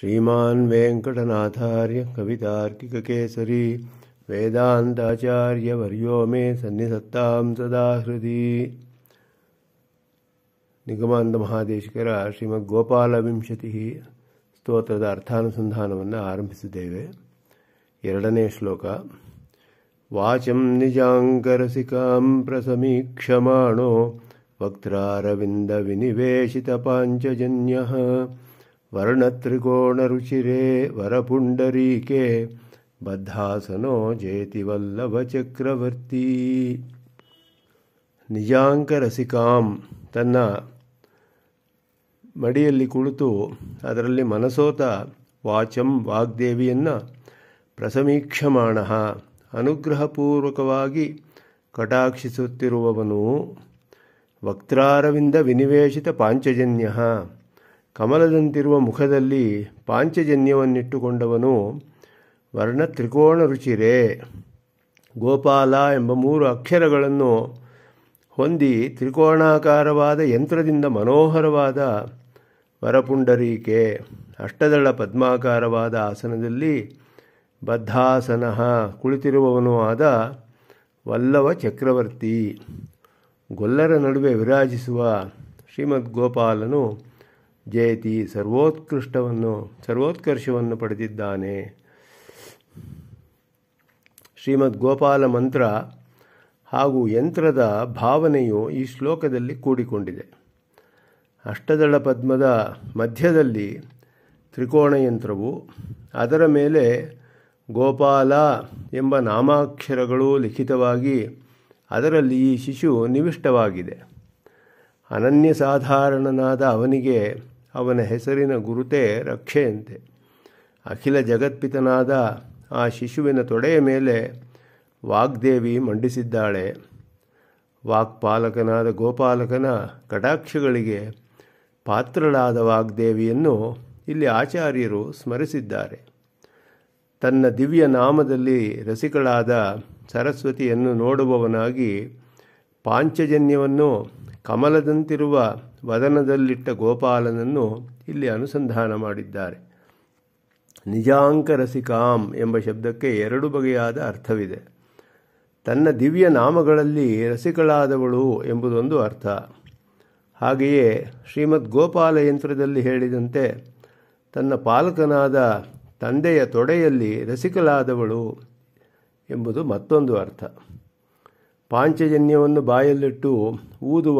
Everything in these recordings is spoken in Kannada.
श्रीमान् वेङ्कटनाथार्य कवितार्किककेसरी वेदान्ताचार्यवर्यो मे सदा हृदि निगमान्तमहादेशिकर श्रीमद्गोपालविंशतिः स्तोत्र अर्थानुसन्धान एरडने श्लोक वाचं निजाङ्करसिकां प्रसमीक्षमाणो वक्त्रारविन्दविनिवेशितपाञ्चजन्यः ವರಪುಂಡರೀಕೆ ಬದ್ಧಾಸನೋ ಜೇತಿ ವಲ್ಲಭ ಚಕ್ರವರ್ತಿ ನಿಜಾಂಕ ರಸಿಕಾಂ ತನ್ನ ಮಡಿಯಲ್ಲಿ ಕುಳಿತು ಅದರಲ್ಲಿ ಮನಸೋತ ವಾಚಂ ವಾಗ್ದೇವಿಯನ್ನು ಪ್ರಸಮೀಕ್ಷಮಾಣ ಅನುಗ್ರಹಪೂರ್ವಕವಾಗಿ ಕಟಾಕ್ಷಿಸುತ್ತಿರುವವನು ವಕ್ತಾರವಿಂದ ವಿನಿವೇಶಿತ ಪಾಂಚಜನ್ಯ ಕಮಲದಂತಿರುವ ಮುಖದಲ್ಲಿ ಪಾಂಚಜನ್ಯವನ್ನಿಟ್ಟುಕೊಂಡವನು ವರ್ಣ ತ್ರಿಕೋಣ ರುಚಿರೇ ಗೋಪಾಲ ಎಂಬ ಮೂರು ಅಕ್ಷರಗಳನ್ನು ಹೊಂದಿ ತ್ರಿಕೋಣಾಕಾರವಾದ ಯಂತ್ರದಿಂದ ಮನೋಹರವಾದ ವರಪುಂಡರೀಕೆ ಅಷ್ಟದಳ ಪದ್ಮಾಕಾರವಾದ ಆಸನದಲ್ಲಿ ಬದ್ಧಾಸನ ಕುಳಿತಿರುವವನೂ ಆದ ವಲ್ಲವ ಚಕ್ರವರ್ತಿ ಗೊಲ್ಲರ ನಡುವೆ ವಿರಾಜಿಸುವ ಶ್ರೀಮದ್ ಗೋಪಾಲನು ಜಯತಿ ಸರ್ವೋತ್ಕೃಷ್ಟವನ್ನು ಸರ್ವೋತ್ಕರ್ಷವನ್ನು ಪಡೆದಿದ್ದಾನೆ ಶ್ರೀಮದ್ ಗೋಪಾಲ ಮಂತ್ರ ಹಾಗೂ ಯಂತ್ರದ ಭಾವನೆಯು ಈ ಶ್ಲೋಕದಲ್ಲಿ ಕೂಡಿಕೊಂಡಿದೆ ಅಷ್ಟದಳ ಪದ್ಮದ ಮಧ್ಯದಲ್ಲಿ ತ್ರಿಕೋಣ ಯಂತ್ರವು ಅದರ ಮೇಲೆ ಗೋಪಾಲ ಎಂಬ ನಾಮಾಕ್ಷರಗಳು ಲಿಖಿತವಾಗಿ ಅದರಲ್ಲಿ ಈ ಶಿಶು ನಿವಿಷ್ಟವಾಗಿದೆ ಅನನ್ಯ ಸಾಧಾರಣನಾದ ಅವನಿಗೆ ಅವನ ಹೆಸರಿನ ಗುರುತೇ ರಕ್ಷೆಯಂತೆ ಅಖಿಲ ಜಗತ್ಪಿತನಾದ ಆ ಶಿಶುವಿನ ತೊಡೆಯ ಮೇಲೆ ವಾಗ್ದೇವಿ ಮಂಡಿಸಿದ್ದಾಳೆ ವಾಕ್ಪಾಲಕನಾದ ಗೋಪಾಲಕನ ಕಟಾಕ್ಷಗಳಿಗೆ ಪಾತ್ರಳಾದ ವಾಗ್ದೇವಿಯನ್ನು ಇಲ್ಲಿ ಆಚಾರ್ಯರು ಸ್ಮರಿಸಿದ್ದಾರೆ ತನ್ನ ದಿವ್ಯ ನಾಮದಲ್ಲಿ ರಸಿಕಳಾದ ಸರಸ್ವತಿಯನ್ನು ನೋಡುವವನಾಗಿ ಪಾಂಚಜನ್ಯವನ್ನು ಕಮಲದಂತಿರುವ ವದನದಲ್ಲಿಟ್ಟ ಗೋಪಾಲನನ್ನು ಇಲ್ಲಿ ಅನುಸಂಧಾನ ಮಾಡಿದ್ದಾರೆ ನಿಜಾಂಕ ರಸಿಕಾಂ ಎಂಬ ಶಬ್ದಕ್ಕೆ ಎರಡು ಬಗೆಯಾದ ಅರ್ಥವಿದೆ ತನ್ನ ದಿವ್ಯ ನಾಮಗಳಲ್ಲಿ ರಸಿಕಳಾದವಳು ಎಂಬುದೊಂದು ಅರ್ಥ ಹಾಗೆಯೇ ಶ್ರೀಮದ್ ಗೋಪಾಲ ಯಂತ್ರದಲ್ಲಿ ಹೇಳಿದಂತೆ ತನ್ನ ಪಾಲಕನಾದ ತಂದೆಯ ತೊಡೆಯಲ್ಲಿ ರಸಿಕಲಾದವಳು ಎಂಬುದು ಮತ್ತೊಂದು ಅರ್ಥ ಪಾಂಚಜನ್ಯವನ್ನು ಬಾಯಲ್ಲಿಟ್ಟು ಊದುವ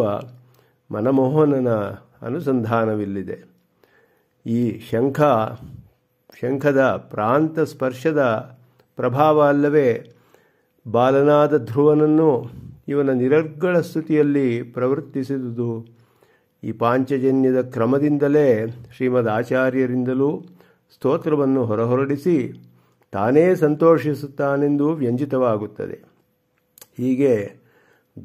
ಮನಮೋಹನನ ಅನುಸಂಧಾನವಿಲ್ಲಿದೆ ಈ ಶಂಖ ಶಂಖದ ಪ್ರಾಂತ ಸ್ಪರ್ಶದ ಪ್ರಭಾವ ಅಲ್ಲವೇ ಬಾಲನಾದ ಧ್ರುವನನ್ನು ಇವನ ನಿರರ್ಗಳ ಸ್ತುತಿಯಲ್ಲಿ ಪ್ರವರ್ತಿಸಿದುದು ಈ ಪಾಂಚಜನ್ಯದ ಕ್ರಮದಿಂದಲೇ ಶ್ರೀಮದ್ ಆಚಾರ್ಯರಿಂದಲೂ ಸ್ತೋತ್ರವನ್ನು ಹೊರಹೊರಡಿಸಿ ತಾನೇ ಸಂತೋಷಿಸುತ್ತಾನೆಂದು ವ್ಯಂಜಿತವಾಗುತ್ತದೆ ಹೀಗೆ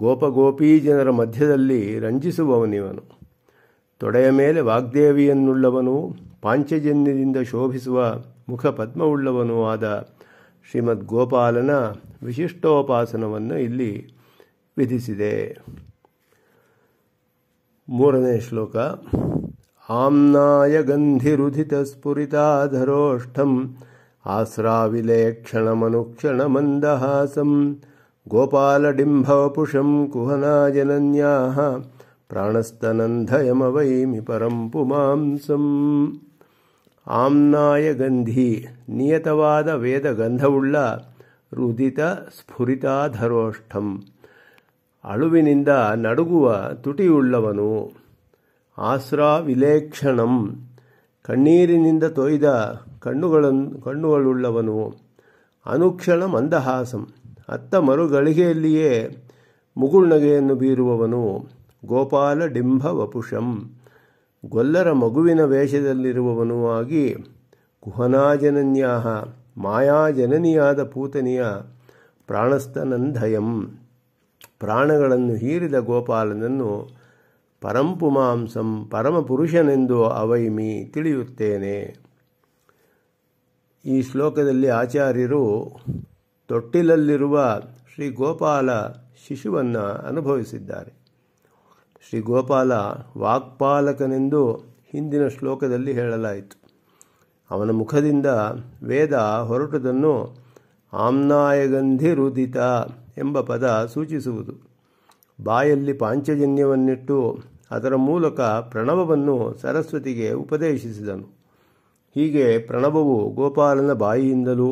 ಗೋಪಗೋಪೀಜನರ ಮಧ್ಯದಲ್ಲಿ ರಂಜಿಸುವವನಿವನು ತೊಡೆಯ ಮೇಲೆ ವಾಗ್ದೇವಿಯನ್ನುಳ್ಳವನು ಪಾಂಚಜನ್ಯದಿಂದ ಶೋಭಿಸುವ ಮುಖ ಪದ್ಮವುಳ್ಳವನೂ ಆದ ಶ್ರೀಮದ್ ಗೋಪಾಲನ ವಿಶಿಷ್ಟೋಪಾಸನವನ್ನು ಇಲ್ಲಿ ವಿಧಿಸಿದೆ ಮೂರನೇ ಶ್ಲೋಕ ಆಮ್ನಾಯ ಗಂಧಿರುಧಿತ ಸ್ಫುರಿತಾಧರೋಷ್ಠಂ ಕ್ಷಣಮನುಕ್ಷಣ ಮಂದಹಾಸಂ गोपालडिम्भवपुषं कुहनाजनन्याः प्राणस्तनन्धयमवैमि परं ಪುಮಾಂಸಂ ಆಮ್ನಾಯ ಗಂಧಿ ನಿಯತವಾದ ವೇದ ಗಂಧವುಳ್ಳ ರುದಿತ ಸ್ಫುರಿತಾಧರೋಷ್ಠಂ ಅಳುವಿನಿಂದ ನಡುಗುವ ತುಟಿಯುಳ್ಳವನು ಆಸ್ರಾ ವಿಲೇಕ್ಷಣಂ ಕಣ್ಣೀರಿನಿಂದ ತೊಯ್ದ ಕಣ್ಣುಗಳನ್ನು ಕಣ್ಣುಗಳುಳ್ಳವನು ಅನುಕ್ಷಣ ಮಂದಹಾಸಂ ಅತ್ತ ಮರುಗಳಿಗೆಯಲ್ಲಿಯೇ ಮುಗುಳ್ನಗೆಯನ್ನು ಬೀರುವವನು ಗೋಪಾಲ ಡಿಂಬ ವಪುಷಂ ಗೊಲ್ಲರ ಮಗುವಿನ ವೇಷದಲ್ಲಿರುವವನೂ ಆಗಿ ಕುಹನಾಜನನ್ಯಾಹ ಮಾಯಾಜನನಿಯಾದ ಪೂತನಿಯ ಪ್ರಾಣಸ್ಥನಂಧಯಂ ಪ್ರಾಣಗಳನ್ನು ಹೀರಿದ ಗೋಪಾಲನನ್ನು ಪರಂಪುಮಾಂಸಂ ಪರಮಪುರುಷನೆಂದು ಅವೈಮಿ ತಿಳಿಯುತ್ತೇನೆ ಈ ಶ್ಲೋಕದಲ್ಲಿ ಆಚಾರ್ಯರು ತೊಟ್ಟಿಲಲ್ಲಿರುವ ಶ್ರೀ ಗೋಪಾಲ ಶಿಶುವನ್ನು ಅನುಭವಿಸಿದ್ದಾರೆ ಶ್ರೀ ಗೋಪಾಲ ವಾಕ್ಪಾಲಕನೆಂದು ಹಿಂದಿನ ಶ್ಲೋಕದಲ್ಲಿ ಹೇಳಲಾಯಿತು ಅವನ ಮುಖದಿಂದ ವೇದ ಹೊರಟುದನ್ನು ಆಮ್ನಾಯಗಂಧಿರುದಿತ ಎಂಬ ಪದ ಸೂಚಿಸುವುದು ಬಾಯಲ್ಲಿ ಪಾಂಚಜನ್ಯವನ್ನಿಟ್ಟು ಅದರ ಮೂಲಕ ಪ್ರಣವವನ್ನು ಸರಸ್ವತಿಗೆ ಉಪದೇಶಿಸಿದನು ಹೀಗೆ ಪ್ರಣವವು ಗೋಪಾಲನ ಬಾಯಿಯಿಂದಲೂ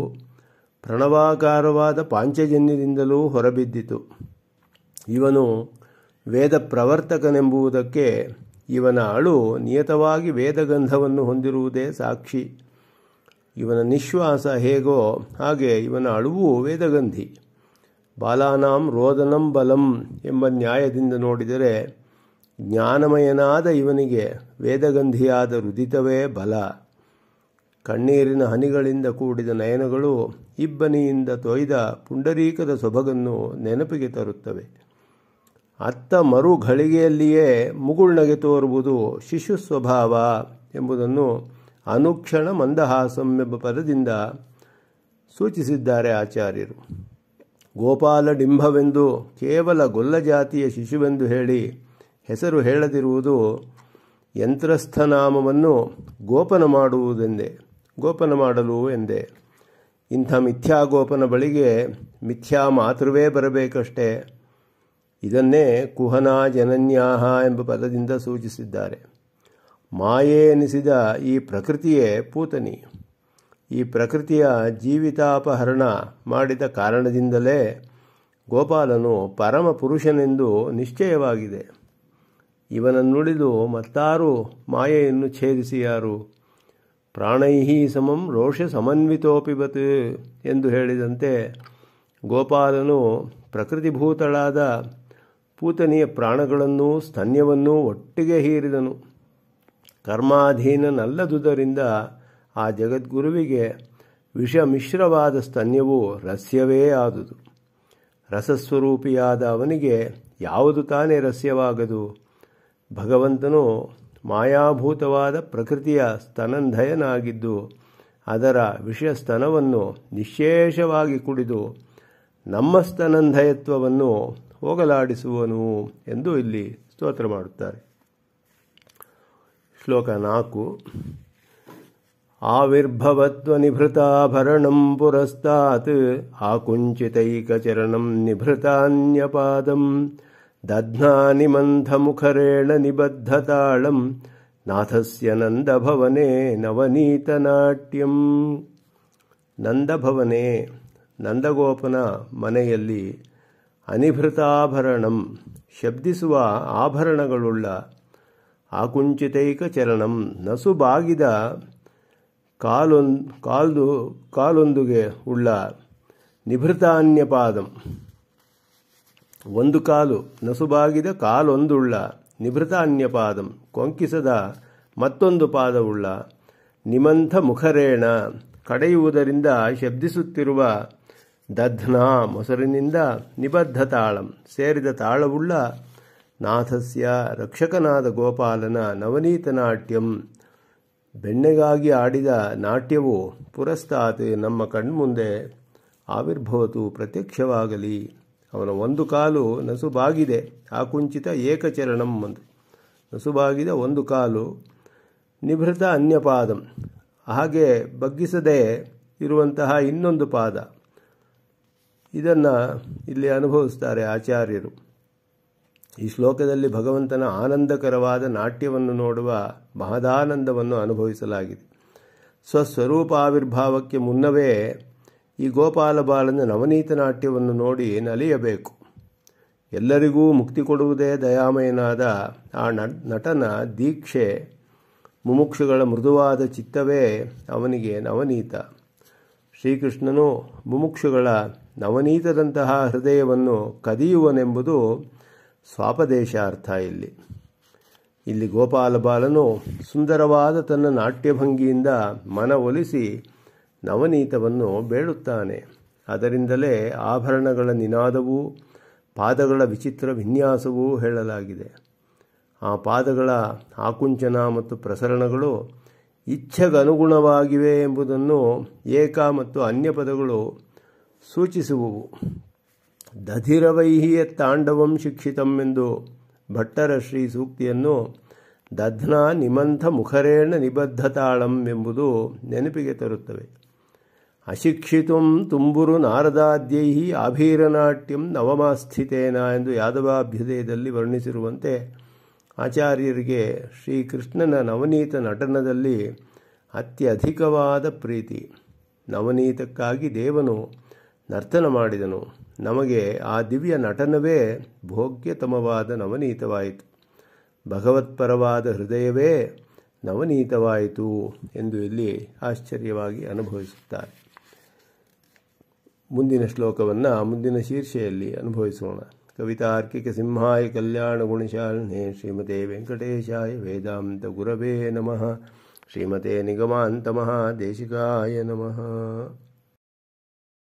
ಪ್ರಣವಾಕಾರವಾದ ಪಾಂಚಜನ್ಯದಿಂದಲೂ ಹೊರಬಿದ್ದಿತು ಇವನು ವೇದ ಪ್ರವರ್ತಕನೆಂಬುದಕ್ಕೆ ಇವನ ಅಳು ನಿಯತವಾಗಿ ವೇದಗಂಧವನ್ನು ಹೊಂದಿರುವುದೇ ಸಾಕ್ಷಿ ಇವನ ನಿಶ್ವಾಸ ಹೇಗೋ ಹಾಗೆ ಇವನ ಅಳುವು ವೇದಗಂಧಿ ಬಾಲಾನಾಂ ರೋದನಂ ಬಲಂ ಎಂಬ ನ್ಯಾಯದಿಂದ ನೋಡಿದರೆ ಜ್ಞಾನಮಯನಾದ ಇವನಿಗೆ ವೇದಗಂಧಿಯಾದ ರುದಿತವೇ ಬಲ ಕಣ್ಣೀರಿನ ಹನಿಗಳಿಂದ ಕೂಡಿದ ನಯನಗಳು ಇಬ್ಬನಿಯಿಂದ ತೊಯ್ದ ಪುಂಡರೀಕದ ಸೊಬಗನ್ನು ನೆನಪಿಗೆ ತರುತ್ತವೆ ಅತ್ತ ಮರು ಘಳಿಗೆಯಲ್ಲಿಯೇ ಮುಗುಳ್ನಗೆ ತೋರುವುದು ಶಿಶು ಸ್ವಭಾವ ಎಂಬುದನ್ನು ಅನುಕ್ಷಣ ಮಂದಹಾಸಂ ಎಂಬ ಪದದಿಂದ ಸೂಚಿಸಿದ್ದಾರೆ ಆಚಾರ್ಯರು ಗೋಪಾಲ ಡಿಂಭವೆಂದು ಕೇವಲ ಗೊಲ್ಲ ಜಾತಿಯ ಶಿಶುವೆಂದು ಹೇಳಿ ಹೆಸರು ಹೇಳದಿರುವುದು ಯಂತ್ರಸ್ಥನಾಮವನ್ನು ಗೋಪನ ಮಾಡುವುದೆಂದೇ ಗೋಪನ ಮಾಡಲು ಎಂದೆ ಇಂಥ ಮಿಥ್ಯಾ ಗೋಪನ ಬಳಿಗೆ ಮಿಥ್ಯಾ ಮಾತೃವೇ ಬರಬೇಕಷ್ಟೆ ಇದನ್ನೇ ಕುಹನ ಜನನ್ಯಾಹ ಎಂಬ ಪದದಿಂದ ಸೂಚಿಸಿದ್ದಾರೆ ಮಾಯೆ ಎನಿಸಿದ ಈ ಪ್ರಕೃತಿಯೇ ಪೂತನಿ ಈ ಪ್ರಕೃತಿಯ ಜೀವಿತಾಪಹರಣ ಮಾಡಿದ ಕಾರಣದಿಂದಲೇ ಗೋಪಾಲನು ಪರಮ ಪುರುಷನೆಂದು ನಿಶ್ಚಯವಾಗಿದೆ ಇವನನ್ನುಳಿದು ಮತ್ತಾರು ಮಾಯೆಯನ್ನು ಛೇದಿಸಿ ಯಾರು ಪ್ರಾಣೈಹಿ ಸಮಂ ರೋಷ ಸಮನ್ವಿತೋಪಿಬತ್ ಎಂದು ಹೇಳಿದಂತೆ ಗೋಪಾಲನು ಪ್ರಕೃತಿಭೂತಳಾದ ಪೂತನಿಯ ಪ್ರಾಣಗಳನ್ನೂ ಸ್ತನ್ಯವನ್ನೂ ಒಟ್ಟಿಗೆ ಹೀರಿದನು ಕರ್ಮಾಧೀನನಲ್ಲದುದರಿಂದ ಆ ಜಗದ್ಗುರುವಿಗೆ ವಿಷಮಿಶ್ರವಾದ ಸ್ತನ್ಯವು ರಸ್ಯವೇ ಆದುದು ರಸಸ್ವರೂಪಿಯಾದ ಅವನಿಗೆ ಯಾವುದು ತಾನೇ ರಸ್ಯವಾಗದು ಭಗವಂತನು ಮಾಯಾಭೂತವಾದ ಪ್ರಕೃತಿಯ ಸ್ತನಂಧಯನಾಗಿದ್ದು ಅದರ ವಿಷಯ ನಿಶೇಷವಾಗಿ ಕುಡಿದು ನಮ್ಮ ಸ್ತನಂಧಯತ್ವವನ್ನು ಹೋಗಲಾಡಿಸುವನು ಎಂದು ಇಲ್ಲಿ ಸ್ತೋತ್ರ ಮಾಡುತ್ತಾರೆ ಶ್ಲೋಕ ನಾಲ್ಕು आविर्भवत्वनिभृताभरणं ಪುರಸ್ತಾತ್ आकुञ्चितैकचरणं ನಿಭೃತಾನ್ಯಪಾದಂ दध्नानिमन्थमुखरेण ನಿಬದ್ಧತಾಳಂ नाथस्य नन्दभवने ನವನೀತನಾಟ್ಯಂ ನಂದಭವನೆ ನಂದಗೋಪನ ಮನೆಯಲ್ಲಿ ಅನಿಭೃತಾಭರಣಂ ಶಬ್ದಿಸುವ ಆಭರಣಗಳುಳ್ಳ ಆಕುಂಚಿತೈಕ ಚರಣಂ ನಸು ಬಾಗಿದ ಕಾಲೊಂದು ಕಾಲ್ದು ಕಾಲೊಂದುಗೆ ಉಳ್ಳ ನಿಭೃತಾನ್ಯಪಾದಂ ಒಂದು ಕಾಲು ನಸುಬಾಗಿದ ಕಾಲೊಂದುಳ್ಳ ನಿಭೃತ ಅನ್ಯಪಾದಂ ಕೊಂಕಿಸದ ಮತ್ತೊಂದು ಪಾದವುಳ್ಳ ನಿಮಂಥ ಮುಖರೇಣ ಕಡೆಯುವುದರಿಂದ ಶಬ್ದಿಸುತ್ತಿರುವ ದಧ್ನಾ ಮೊಸರಿನಿಂದ ನಿಬದ್ಧ ತಾಳಂ ಸೇರಿದ ತಾಳವುಳ್ಳ ನಾಥಸ್ಯ ರಕ್ಷಕನಾದ ಗೋಪಾಲನ ನವನೀತ ನಾಟ್ಯಂ ಬೆಣ್ಣೆಗಾಗಿ ಆಡಿದ ನಾಟ್ಯವು ಪುರಸ್ತಾತ್ ನಮ್ಮ ಕಣ್ಮುಂದೆ ಆವಿರ್ಭವತು ಪ್ರತ್ಯಕ್ಷವಾಗಲಿ ಅವನ ಒಂದು ಕಾಲು ನಸುಬಾಗಿದೆ ಆ ಕುಂಚಿತ ಏಕಚರಣಂ ಅಂದು ನಸುಬಾಗಿದ ಒಂದು ಕಾಲು ನಿಭೃತ ಅನ್ಯಪಾದಂ ಹಾಗೆ ಬಗ್ಗಿಸದೆ ಇರುವಂತಹ ಇನ್ನೊಂದು ಪಾದ ಇದನ್ನು ಇಲ್ಲಿ ಅನುಭವಿಸ್ತಾರೆ ಆಚಾರ್ಯರು ಈ ಶ್ಲೋಕದಲ್ಲಿ ಭಗವಂತನ ಆನಂದಕರವಾದ ನಾಟ್ಯವನ್ನು ನೋಡುವ ಮಹದಾನಂದವನ್ನು ಅನುಭವಿಸಲಾಗಿದೆ ಸ್ವಸ್ವರೂಪ ಆವಿರ್ಭಾವಕ್ಕೆ ಮುನ್ನವೇ ಈ ಗೋಪಾಲ ಬಾಲನ ನವನೀತ ನಾಟ್ಯವನ್ನು ನೋಡಿ ನಲಿಯಬೇಕು ಎಲ್ಲರಿಗೂ ಮುಕ್ತಿ ಕೊಡುವುದೇ ದಯಾಮಯನಾದ ಆ ನಟನ ದೀಕ್ಷೆ ಮುಮುಕ್ಷುಗಳ ಮೃದುವಾದ ಚಿತ್ತವೇ ಅವನಿಗೆ ನವನೀತ ಶ್ರೀಕೃಷ್ಣನು ಮುಮುಕ್ಷುಗಳ ನವನೀತದಂತಹ ಹೃದಯವನ್ನು ಕದಿಯುವನೆಂಬುದು ಸ್ವಾಪದೇಶಾರ್ಥ ಇಲ್ಲಿ ಇಲ್ಲಿ ಗೋಪಾಲ ಬಾಲನು ಸುಂದರವಾದ ತನ್ನ ನಾಟ್ಯಭಂಗಿಯಿಂದ ಮನವೊಲಿಸಿ ನವನೀತವನ್ನು ಬೇಡುತ್ತಾನೆ ಅದರಿಂದಲೇ ಆಭರಣಗಳ ನಿನಾದವೂ ಪಾದಗಳ ವಿಚಿತ್ರ ವಿನ್ಯಾಸವೂ ಹೇಳಲಾಗಿದೆ ಆ ಪಾದಗಳ ಆಕುಂಚನ ಮತ್ತು ಪ್ರಸರಣಗಳು ಇಚ್ಛೆಗನುಗುಣವಾಗಿವೆ ಎಂಬುದನ್ನು ಏಕ ಮತ್ತು ಅನ್ಯ ಪದಗಳು ಸೂಚಿಸುವವು ದಧಿರವೈಹಿಯ ತಾಂಡವಂ ಶಿಕ್ಷಿತಂ ಎಂದು ಭಟ್ಟರ ಶ್ರೀ ಸೂಕ್ತಿಯನ್ನು ದಧ್ನ ನಿಮಂಥ ಮುಖರೇಣ ನಿಬದ್ಧತಾಳಂ ಎಂಬುದು ನೆನಪಿಗೆ ತರುತ್ತವೆ ಅಶಿಕ್ಷಿತಂ ತುಂಬುರು ನಾರದಾದ್ಯೈಹಿ ಆಭೀರನಾಟ್ಯಂ ನವಮಾಸ್ಥಿತೇನ ಎಂದು ಯಾದವಾಭ್ಯುದಯದಲ್ಲಿ ವರ್ಣಿಸಿರುವಂತೆ ಆಚಾರ್ಯರಿಗೆ ಶ್ರೀಕೃಷ್ಣನ ನವನೀತ ನಟನದಲ್ಲಿ ಅತ್ಯಧಿಕವಾದ ಪ್ರೀತಿ ನವನೀತಕ್ಕಾಗಿ ದೇವನು ನರ್ತನ ಮಾಡಿದನು ನಮಗೆ ಆ ದಿವ್ಯ ನಟನವೇ ಭೋಗ್ಯತಮವಾದ ನವನೀತವಾಯಿತು ಭಗವತ್ಪರವಾದ ಹೃದಯವೇ ನವನೀತವಾಯಿತು ಎಂದು ಇಲ್ಲಿ ಆಶ್ಚರ್ಯವಾಗಿ ಅನುಭವಿಸುತ್ತಾರೆ मन श्लोकव शीर्ष्य अनुभवसोण कवितार्किकसिंहाय कल्याणगुणशा श्रीमते वेङ्कटेशाय वेदान्तगुरभे नमः श्रीमते निगमान्तमहादेशिकाय नमः